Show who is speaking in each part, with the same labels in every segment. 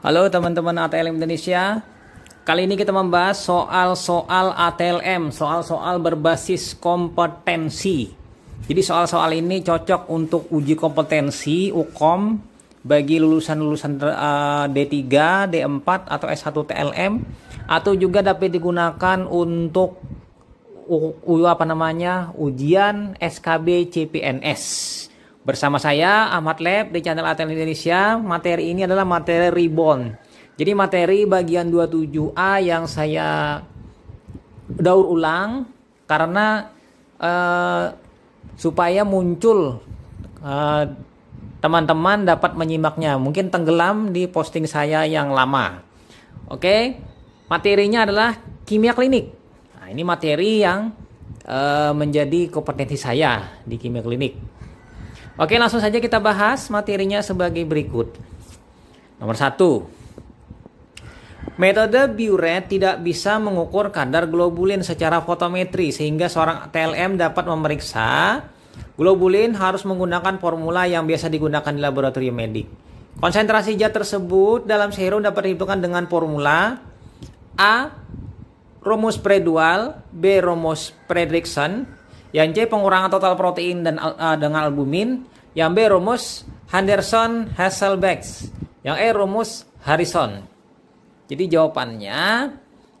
Speaker 1: Halo teman-teman ATLM Indonesia. Kali ini kita membahas soal-soal ATLM, soal-soal berbasis kompetensi. Jadi soal-soal ini cocok untuk uji kompetensi UKOM bagi lulusan-lulusan D3, eh, D4 atau S1 TLM atau juga dapat digunakan untuk apa namanya? ujian SKB CPNS. Bersama saya Ahmad Lab di channel ATEL Indonesia. Materi ini adalah materi ribbon. Jadi materi bagian 27A yang saya daur ulang karena eh, supaya muncul eh, teman-teman eh, dapat menyimaknya. Mungkin tenggelam di posting saya yang lama. Oke, materinya adalah kimia klinik. Nah, ini materi yang eh, menjadi kompetensi saya di kimia klinik. Oke, langsung saja kita bahas materinya sebagai berikut. Nomor satu, metode Buret tidak bisa mengukur kadar globulin secara fotometri sehingga seorang TLM dapat memeriksa globulin harus menggunakan formula yang biasa digunakan di laboratorium medik. Konsentrasi zat tersebut dalam serum dapat dihitungkan dengan formula A. Romus Predual B. Romus Predriksen yang C pengurangan total protein dan uh, eh, dengan albumin, yang B rumus Henderson Hasselbeck, yang E rumus Harrison. Jadi jawabannya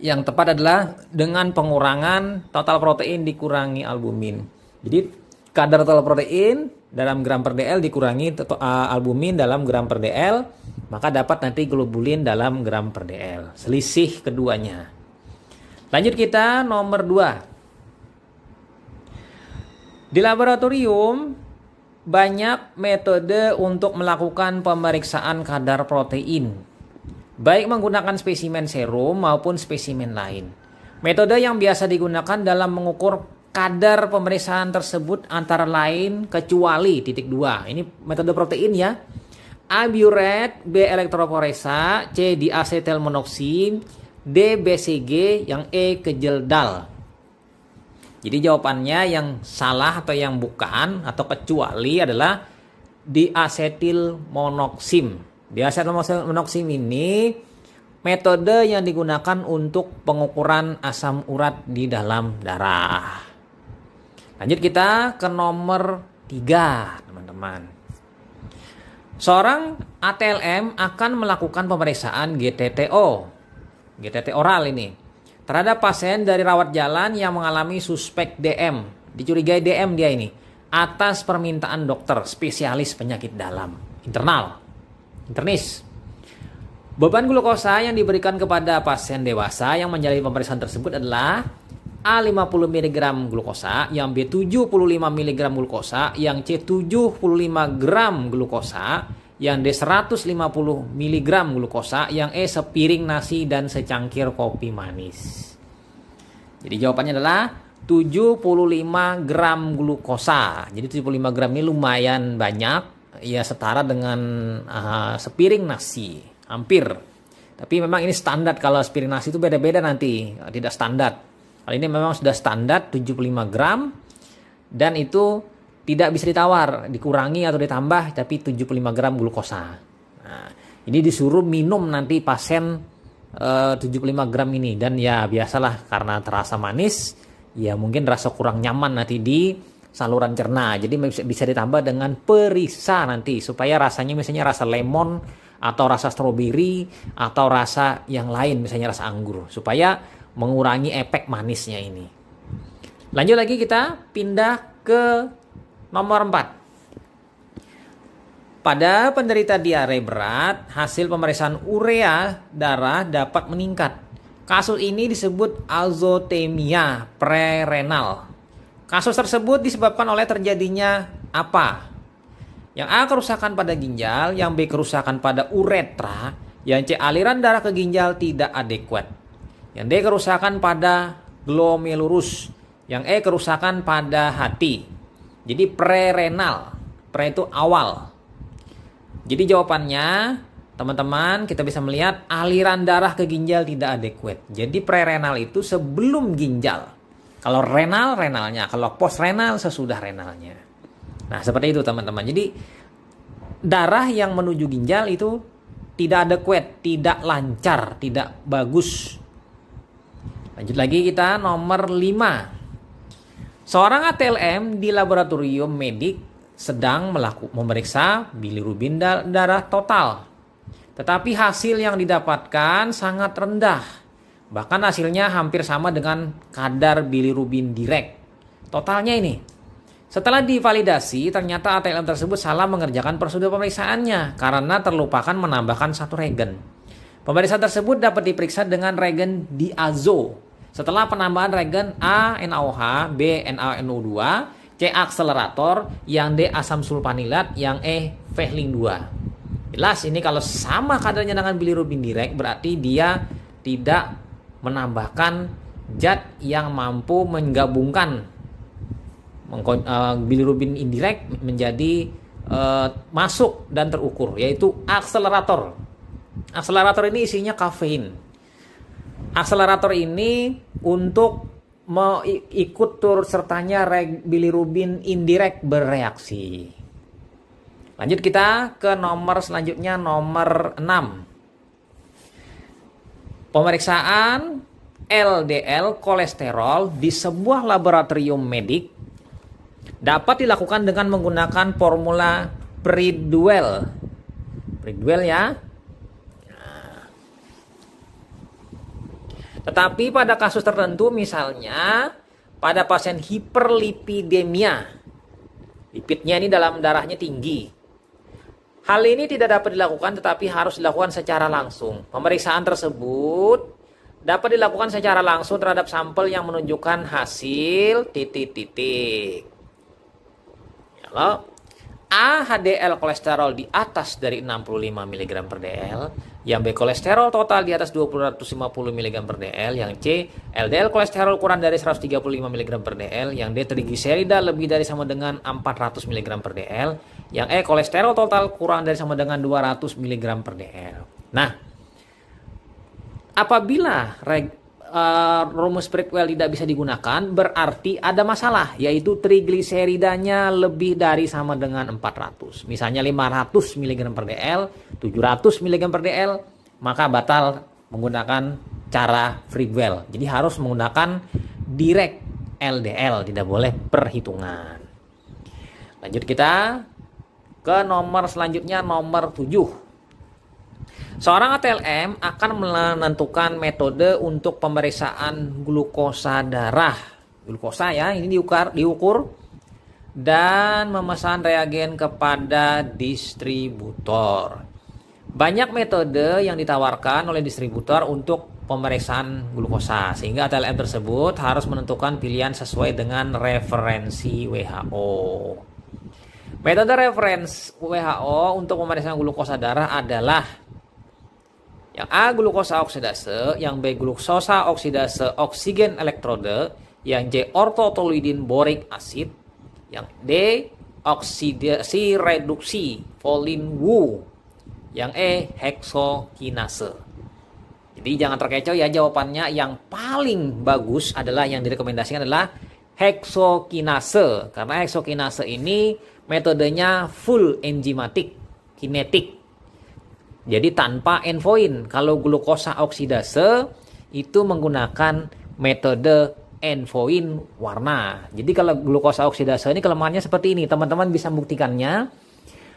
Speaker 1: yang tepat adalah dengan pengurangan total protein dikurangi albumin. Jadi kadar total protein dalam gram per dl dikurangi eh, albumin dalam gram per dl, maka dapat nanti globulin dalam gram per dl. Selisih keduanya. Lanjut kita nomor 2. Di laboratorium banyak metode untuk melakukan pemeriksaan kadar protein, baik menggunakan spesimen serum maupun spesimen lain. Metode yang biasa digunakan dalam mengukur kadar pemeriksaan tersebut antara lain kecuali titik dua. Ini metode protein ya. A buret, B elektroforesa, C Diacetylmonoxin, D BCG, yang E kejeldal. Jadi jawabannya yang salah atau yang bukan atau kecuali adalah diasetil monoksim. Diasetil monoksim ini metode yang digunakan untuk pengukuran asam urat di dalam darah. Lanjut kita ke nomor 3, teman-teman. Seorang ATLM akan melakukan pemeriksaan GTTO. GTT oral ini terhadap pasien dari rawat jalan yang mengalami suspek DM, dicurigai DM dia ini, atas permintaan dokter spesialis penyakit dalam, internal, internis. Beban glukosa yang diberikan kepada pasien dewasa yang menjalani pemeriksaan tersebut adalah A 50 mg glukosa, yang B 75 mg glukosa, yang C 75 gram glukosa, yang D 150 mg glukosa, yang E sepiring nasi dan secangkir kopi manis. Jadi jawabannya adalah 75 gram glukosa. Jadi 75 gram ini lumayan banyak, ya setara dengan uh, sepiring nasi, hampir. Tapi memang ini standar kalau sepiring nasi itu beda-beda nanti, tidak standar. Kali ini memang sudah standar 75 gram dan itu tidak bisa ditawar, dikurangi atau ditambah tapi 75 gram glukosa. Nah, ini disuruh minum nanti pasien e, eh, 75 gram ini dan ya biasalah karena terasa manis ya mungkin rasa kurang nyaman nanti di saluran cerna. Jadi bisa ditambah dengan perisa nanti supaya rasanya misalnya rasa lemon atau rasa stroberi atau rasa yang lain misalnya rasa anggur supaya mengurangi efek manisnya ini. Lanjut lagi kita pindah ke Nomor 4. Pada penderita diare berat, hasil pemeriksaan urea darah dapat meningkat. Kasus ini disebut azotemia prerenal. Kasus tersebut disebabkan oleh terjadinya apa? Yang A kerusakan pada ginjal, yang B kerusakan pada uretra, yang C aliran darah ke ginjal tidak adekuat. Yang D kerusakan pada glomerulus, yang E kerusakan pada hati. Jadi prerenal. Pre itu awal. Jadi jawabannya teman-teman kita bisa melihat aliran darah ke ginjal tidak adekuat. Jadi prerenal itu sebelum ginjal. Kalau renal renalnya, kalau post renal sesudah renalnya. Nah, seperti itu teman-teman. Jadi darah yang menuju ginjal itu tidak adekuat, tidak lancar, tidak bagus. Lanjut lagi kita nomor 5. Seorang ATLM di laboratorium medik sedang melaku, memeriksa bilirubin darah total. Tetapi hasil yang didapatkan sangat rendah. Bahkan hasilnya hampir sama dengan kadar bilirubin direct Totalnya ini. Setelah divalidasi, ternyata ATLM tersebut salah mengerjakan prosedur pemeriksaannya karena terlupakan menambahkan satu regen. Pemeriksaan tersebut dapat diperiksa dengan regen diazo setelah penambahan regen A NaOH, B NaNO2, C akselerator, yang D asam sulfanilat, yang E fehling 2. Jelas ini kalau sama kadarnya dengan bilirubin direct berarti dia tidak menambahkan zat yang mampu menggabungkan e, bilirubin indirect menjadi e, masuk dan terukur yaitu akselerator. Akselerator ini isinya kafein. Akselerator ini untuk mau ikut tur sertanya bilirubin indirect bereaksi. Lanjut kita ke nomor selanjutnya nomor 6. Pemeriksaan LDL kolesterol di sebuah laboratorium medik dapat dilakukan dengan menggunakan formula Pridwell. Pridwell ya, Tetapi pada kasus tertentu misalnya pada pasien hiperlipidemia, lipidnya ini dalam darahnya tinggi. Hal ini tidak dapat dilakukan tetapi harus dilakukan secara langsung. Pemeriksaan tersebut dapat dilakukan secara langsung terhadap sampel yang menunjukkan hasil titik-titik. Kalau -titik. HDL kolesterol di atas dari 65 mg per dl, yang B kolesterol total di atas 250 mg per dl, yang C LDL kolesterol kurang dari 135 mg per dl, yang D trigliserida lebih dari sama dengan 400 mg per dl, yang E kolesterol total kurang dari sama dengan 200 mg per dl. Nah, apabila uh, rumus prequel tidak bisa digunakan, berarti ada masalah, yaitu trigliseridanya lebih dari sama dengan 400. Misalnya 500 mg per dl, 700 mg per dl, maka batal menggunakan cara prequel Jadi harus menggunakan direct LDL, tidak boleh perhitungan. Lanjut kita ke nomor selanjutnya nomor 7 Seorang ATLM akan menentukan metode untuk pemeriksaan glukosa darah. Glukosa ya, ini diukur, diukur dan memesan reagen kepada distributor. Banyak metode yang ditawarkan oleh distributor untuk pemeriksaan glukosa sehingga ATLM tersebut harus menentukan pilihan sesuai dengan referensi WHO. Metode referensi WHO untuk pemeriksaan glukosa darah adalah yang A glukosa oksidase, yang B glukosa oksidase oksigen elektrode, yang C ortotoluidin boric asid, yang D oksidasi reduksi folin Wu, yang E heksokinase. Jadi jangan terkecoh ya jawabannya yang paling bagus adalah yang direkomendasikan adalah heksokinase karena heksokinase ini metodenya full enzimatik kinetik jadi tanpa envoin. Kalau glukosa oksidase itu menggunakan metode envoin warna. Jadi kalau glukosa oksidase ini kelemahannya seperti ini. Teman-teman bisa buktikannya.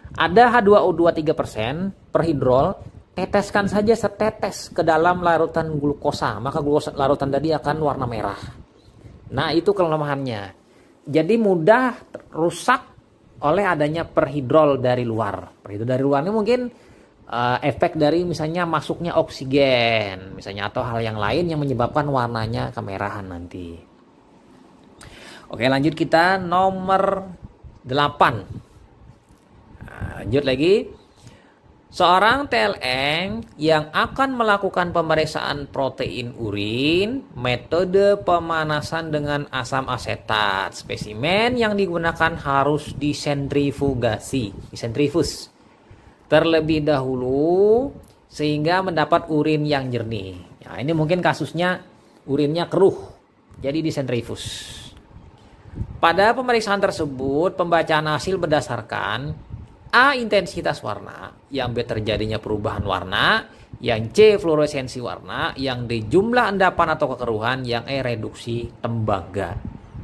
Speaker 1: Ada H2O2 3% perhidrol, teteskan saja setetes ke dalam larutan glukosa, maka glukosa larutan tadi akan warna merah. Nah, itu kelemahannya. Jadi mudah rusak oleh adanya perhidrol dari luar. Perhidrol dari luar ini mungkin uh, efek dari misalnya masuknya oksigen misalnya atau hal yang lain yang menyebabkan warnanya kemerahan nanti. Oke lanjut kita nomor 8 nah, Lanjut lagi Seorang TLM yang akan melakukan pemeriksaan protein urin metode pemanasan dengan asam asetat. Spesimen yang digunakan harus disentrifugasi, disentrifus terlebih dahulu sehingga mendapat urin yang jernih. Nah, ini mungkin kasusnya urinnya keruh, jadi disentrifus. Pada pemeriksaan tersebut, pembacaan hasil berdasarkan A. Intensitas warna, yang B. Terjadinya perubahan warna, yang C. Fluoresensi warna, yang D. Jumlah endapan atau kekeruhan, yang E. Reduksi tembaga.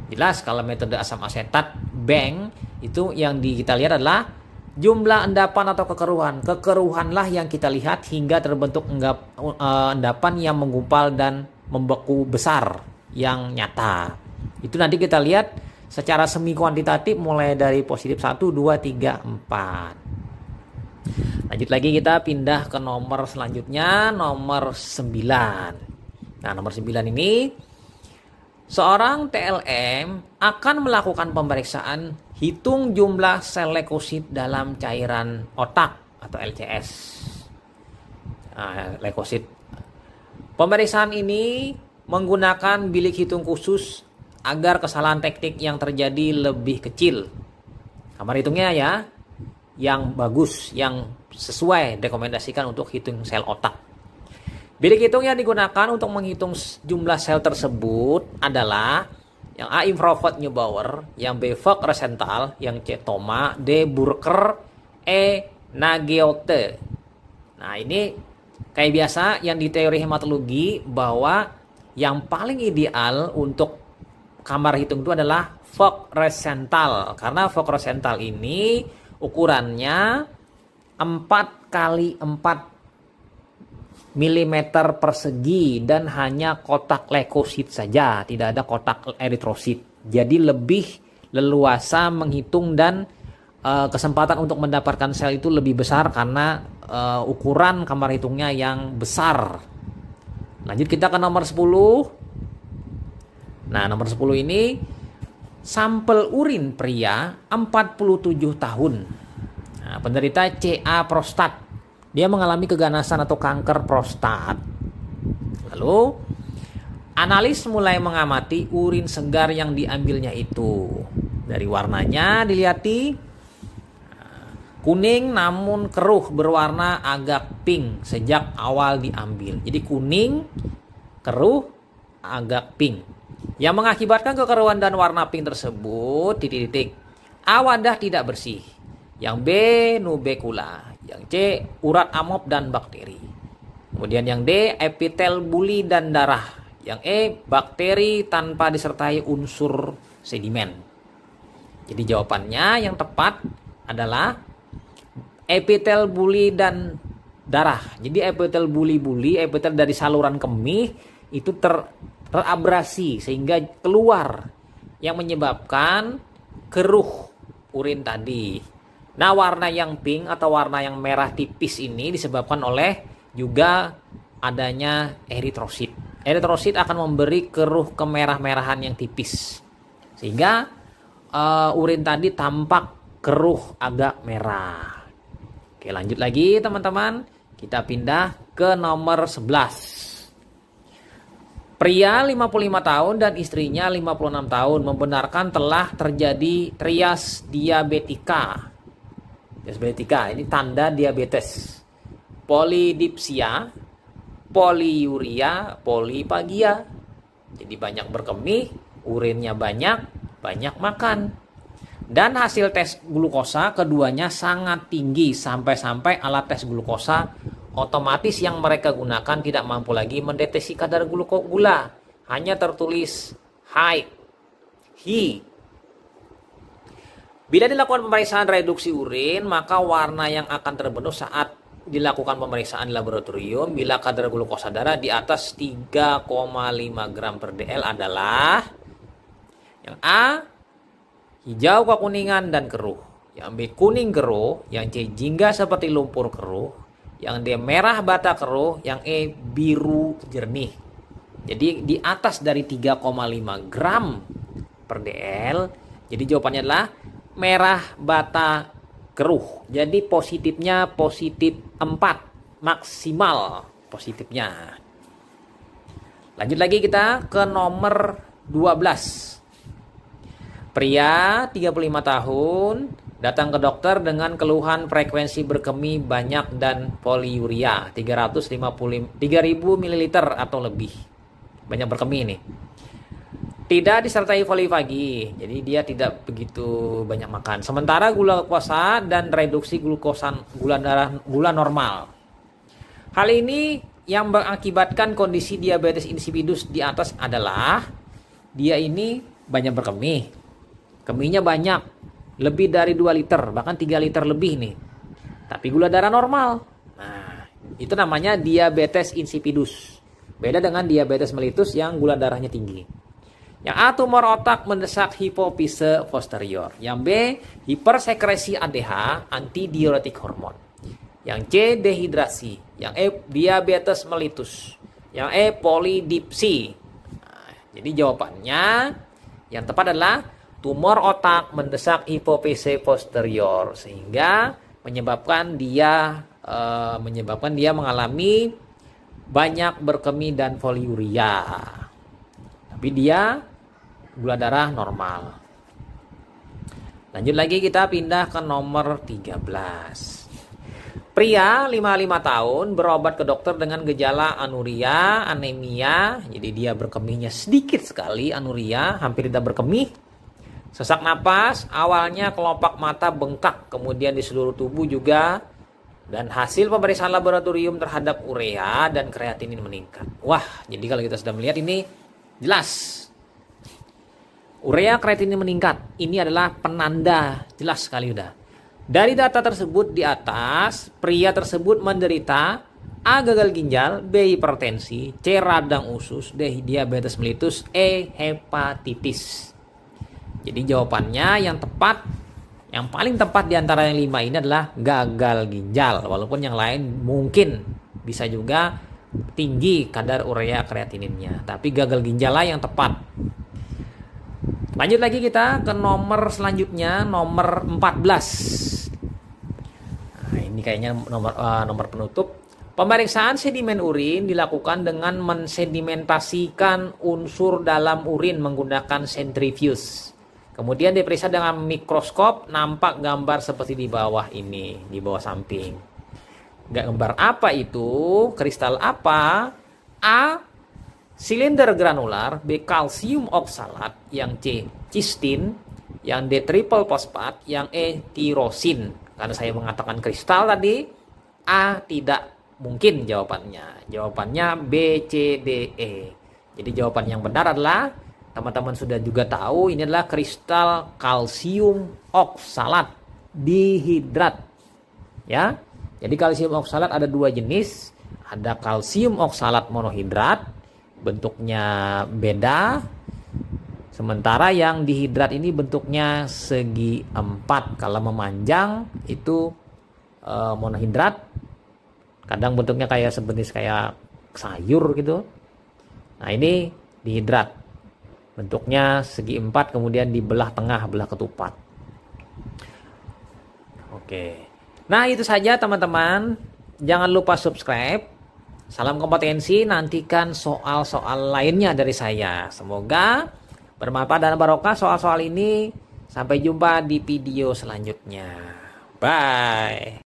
Speaker 1: Jelas kalau metode asam asetat, bank itu yang di, kita lihat adalah Jumlah endapan atau kekeruhan. Kekeruhanlah yang kita lihat hingga terbentuk enggap, uh, endapan yang menggumpal dan membeku besar yang nyata. Itu nanti kita lihat secara semi kuantitatif mulai dari positif 1, 2, 3, 4. Lanjut lagi kita pindah ke nomor selanjutnya, nomor 9. Nah, nomor 9 ini seorang TLM akan melakukan pemeriksaan Hitung jumlah sel leukosit dalam cairan otak atau LCS. Nah, leukosit. Pemeriksaan ini menggunakan bilik hitung khusus agar kesalahan teknik yang terjadi lebih kecil. Kamar hitungnya ya, yang bagus, yang sesuai rekomendasikan untuk hitung sel otak. Bilik hitung yang digunakan untuk menghitung jumlah sel tersebut adalah yang A introvert Neubauer, yang B Fock resental, yang C toma, D burker, E nageote. Nah ini kayak biasa yang di teori hematologi bahwa yang paling ideal untuk kamar hitung itu adalah Fock resental karena Fock resental ini ukurannya 4 kali 4 milimeter persegi dan hanya kotak leukosit saja, tidak ada kotak eritrosit. Jadi lebih leluasa menghitung dan uh, kesempatan untuk mendapatkan sel itu lebih besar karena uh, ukuran kamar hitungnya yang besar. Lanjut kita ke nomor 10. Nah, nomor 10 ini sampel urin pria 47 tahun. Nah, penderita CA prostat dia mengalami keganasan atau kanker prostat. Lalu analis mulai mengamati urin segar yang diambilnya itu. Dari warnanya dilihati kuning namun keruh berwarna agak pink sejak awal diambil. Jadi kuning, keruh, agak pink. Yang mengakibatkan kekeruan dan warna pink tersebut titik-titik. A wadah tidak bersih. Yang B nubekula yang C, urat amop dan bakteri. Kemudian yang D, epitel buli dan darah. Yang E, bakteri tanpa disertai unsur sedimen. Jadi jawabannya yang tepat adalah epitel buli dan darah. Jadi epitel buli-buli, epitel dari saluran kemih itu ter terabrasi sehingga keluar yang menyebabkan keruh urin tadi. Nah, warna yang pink atau warna yang merah tipis ini disebabkan oleh juga adanya eritrosit. Eritrosit akan memberi keruh kemerah-merahan yang tipis. Sehingga uh, urin tadi tampak keruh agak merah. Oke, lanjut lagi teman-teman. Kita pindah ke nomor 11. Pria 55 tahun dan istrinya 56 tahun membenarkan telah terjadi trias diabetika Diabetika ini tanda diabetes. Polidipsia, poliuria, polipagia. Jadi banyak berkemih, urinnya banyak, banyak makan. Dan hasil tes glukosa keduanya sangat tinggi sampai-sampai alat tes glukosa otomatis yang mereka gunakan tidak mampu lagi mendeteksi kadar gula. Hanya tertulis high, he, Bila dilakukan pemeriksaan reduksi urin, maka warna yang akan terbentuk saat dilakukan pemeriksaan laboratorium bila kadar glukosa darah di atas 3,5 gram per dl adalah yang A hijau kekuningan dan keruh, yang B kuning keruh, yang C jingga seperti lumpur keruh, yang D merah bata keruh, yang E biru jernih. Jadi di atas dari 3,5 gram per dl, jadi jawabannya adalah merah bata keruh. Jadi positifnya positif 4 maksimal positifnya. Lanjut lagi kita ke nomor 12. Pria 35 tahun datang ke dokter dengan keluhan frekuensi berkemih banyak dan poliuria 350 3000 ml atau lebih. Banyak berkemih ini tidak disertai voli pagi jadi dia tidak begitu banyak makan sementara gula kuasa dan reduksi glukosan gula darah gula normal hal ini yang mengakibatkan kondisi diabetes insipidus di atas adalah dia ini banyak berkemih kemihnya banyak lebih dari 2 liter bahkan 3 liter lebih nih tapi gula darah normal nah itu namanya diabetes insipidus beda dengan diabetes melitus yang gula darahnya tinggi yang A tumor otak mendesak hipofise posterior. Yang B hipersekresi ADH antidiuretik hormon. Yang C dehidrasi. Yang E diabetes melitus. Yang E polidipsi. Nah, jadi jawabannya yang tepat adalah tumor otak mendesak hipofise posterior sehingga menyebabkan dia e, menyebabkan dia mengalami banyak berkemih dan poliuria. Tapi dia gula darah normal. Lanjut lagi kita pindah ke nomor 13. Pria 55 tahun berobat ke dokter dengan gejala anuria, anemia, jadi dia berkemihnya sedikit sekali anuria, hampir tidak berkemih. Sesak napas, awalnya kelopak mata bengkak, kemudian di seluruh tubuh juga dan hasil pemeriksaan laboratorium terhadap urea dan kreatinin meningkat. Wah, jadi kalau kita sudah melihat ini jelas Urea kreatinin meningkat. Ini adalah penanda jelas sekali udah. Dari data tersebut di atas, pria tersebut menderita A gagal ginjal, B hipertensi, C radang usus, D diabetes melitus, E hepatitis. Jadi jawabannya yang tepat, yang paling tepat di antara yang lima ini adalah gagal ginjal. Walaupun yang lain mungkin bisa juga tinggi kadar urea kreatininnya, tapi gagal ginjal lah yang tepat. Lanjut lagi kita ke nomor selanjutnya, nomor 14. Nah, ini kayaknya nomor uh, nomor penutup. Pemeriksaan sedimen urin dilakukan dengan mensedimentasikan unsur dalam urin menggunakan centrifuge Kemudian diperiksa dengan mikroskop, nampak gambar seperti di bawah ini, di bawah samping. Gambar apa itu? Kristal apa? A silinder granular b kalsium oksalat yang C cistin, yang D triple fosfat, yang E tirosin. Karena saya mengatakan kristal tadi, A tidak mungkin jawabannya. Jawabannya B, C, D, E. Jadi jawaban yang benar adalah teman-teman sudah juga tahu ini adalah kristal kalsium oksalat dihidrat. Ya. Jadi kalsium oksalat ada dua jenis, ada kalsium oksalat monohidrat bentuknya beda. Sementara yang dihidrat ini bentuknya segi empat. Kalau memanjang itu e, monohidrat. Kadang bentuknya kayak sebenis kayak sayur gitu. Nah ini dihidrat. Bentuknya segi empat kemudian dibelah tengah belah ketupat. Oke. Nah itu saja teman-teman. Jangan lupa subscribe Salam kompetensi, nantikan soal-soal lainnya dari saya. Semoga bermanfaat dan barokah soal-soal ini. Sampai jumpa di video selanjutnya. Bye.